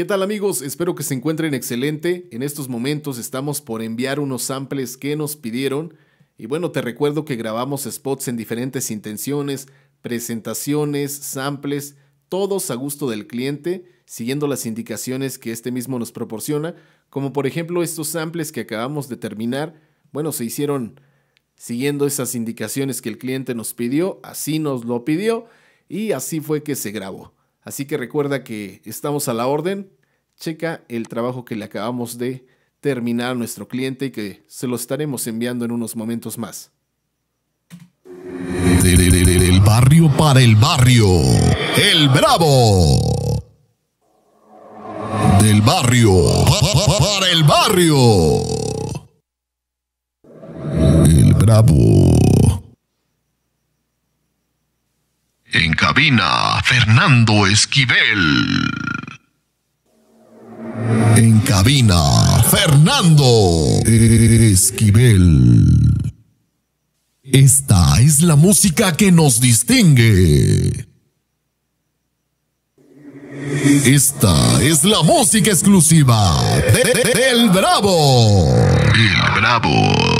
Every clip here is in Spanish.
¿Qué tal amigos? Espero que se encuentren excelente. En estos momentos estamos por enviar unos samples que nos pidieron. Y bueno, te recuerdo que grabamos spots en diferentes intenciones, presentaciones, samples, todos a gusto del cliente, siguiendo las indicaciones que este mismo nos proporciona, como por ejemplo estos samples que acabamos de terminar, bueno, se hicieron siguiendo esas indicaciones que el cliente nos pidió, así nos lo pidió y así fue que se grabó. Así que recuerda que estamos a la orden. Checa el trabajo que le acabamos de terminar a nuestro cliente y que se lo estaremos enviando en unos momentos más. Del barrio para el barrio, el bravo. Del barrio para el barrio, el bravo. En cabina. Fernando Esquivel. En cabina, Fernando Esquivel. Esta es la música que nos distingue. Esta es la música exclusiva del Bravo. El Bravo.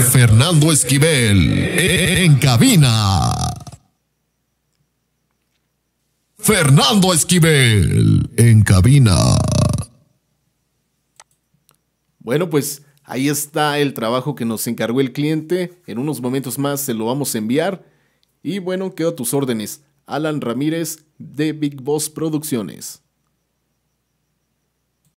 Fernando Esquivel. En cabina. Fernando Esquivel. En cabina. Bueno, pues ahí está el trabajo que nos encargó el cliente. En unos momentos más se lo vamos a enviar. Y bueno, quedo a tus órdenes. Alan Ramírez de Big Boss Producciones.